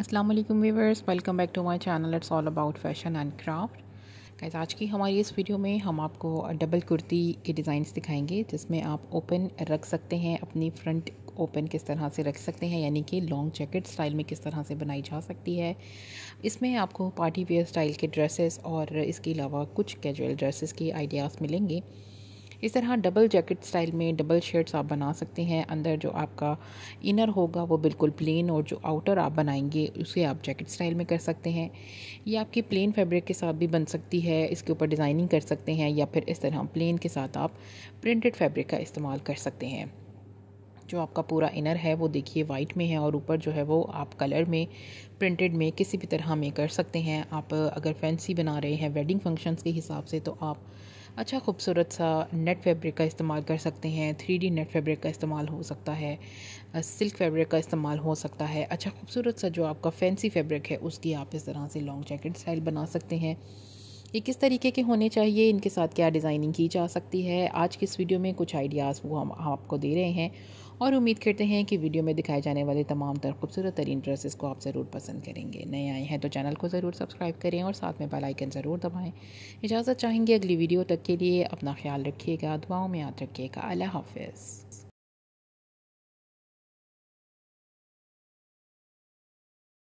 अस्सलाम वालेकुम welcome back to my channel it's all about fashion and craft guys आज की हमारी इस वीडियो में हम आपको डबल कुर्ती के डिज़ाइंस दिखाएंगे जिसमें आप ओपन रख सकते हैं अपनी फ्रंट ओपन किस तरह से रख सकते हैं यानी कि लॉन्ग जैकेट स्टाइल में किस तरह से बनाई जा सकती है इसमें आपको पार्टी वेयर स्टाइल के ड्रेसेस और इसके अलावा कुछ कैजुअल ड्रेसेस के आइडियाज़ मिलेंगे इस तरह डबल जैकेट स्टाइल में डबल शर्ट्स आप बना सकते हैं अंदर जो आपका इनर होगा वो बिल्कुल प्लेन और जो आउटर आप बनाएंगे उसे आप जैकेट स्टाइल में कर सकते हैं ये आपकी प्लेन फैब्रिक के साथ भी बन सकती है इसके ऊपर डिज़ाइनिंग कर सकते हैं या फिर इस तरह प्लेन के साथ आप प्रिंटेड फैब्रिक का इस्तेमाल कर सकते हैं जो आपका पूरा इनर है वो देखिए वाइट में है और ऊपर जो है वो आप कलर में प्रिंटेड में किसी भी तरह में कर सकते हैं आप अगर फैंसी बना रहे हैं वेडिंग फंक्शंस के हिसाब से तो आप अच्छा खूबसूरत सा नेट फैब्रिक का इस्तेमाल कर सकते हैं थ्री डी नेट फैब्रिक का इस्तेमाल हो सकता है सिल्क फैब्रिक का इस्तेमाल हो सकता है अच्छा खूबसूरत सा जो आपका फैंसी फैब्रिक है उसकी आप इस तरह से लॉन्ग जैकेट स्टाइल बना सकते हैं ये किस तरीके के होने चाहिए इनके साथ क्या डिज़ाइनिंग की जा सकती है आज की इस वीडियो में कुछ आइडियाज़ वो हम आपको दे रहे हैं और उम्मीद करते हैं कि वीडियो में दिखाए जाने वाले तमाम तर खूबसूरत तरीन ड्रेसेस को आप ज़रूर पसंद करेंगे नए आए हैं तो चैनल को ज़रूर सब्सक्राइब करें और साथ में बेल आइकन ज़रूर दबाएं इजाज़त चाहेंगे अगली वीडियो तक के लिए अपना ख्याल रखिएगा दुआओं में याद रखिएगा अल्लाह हाफिज़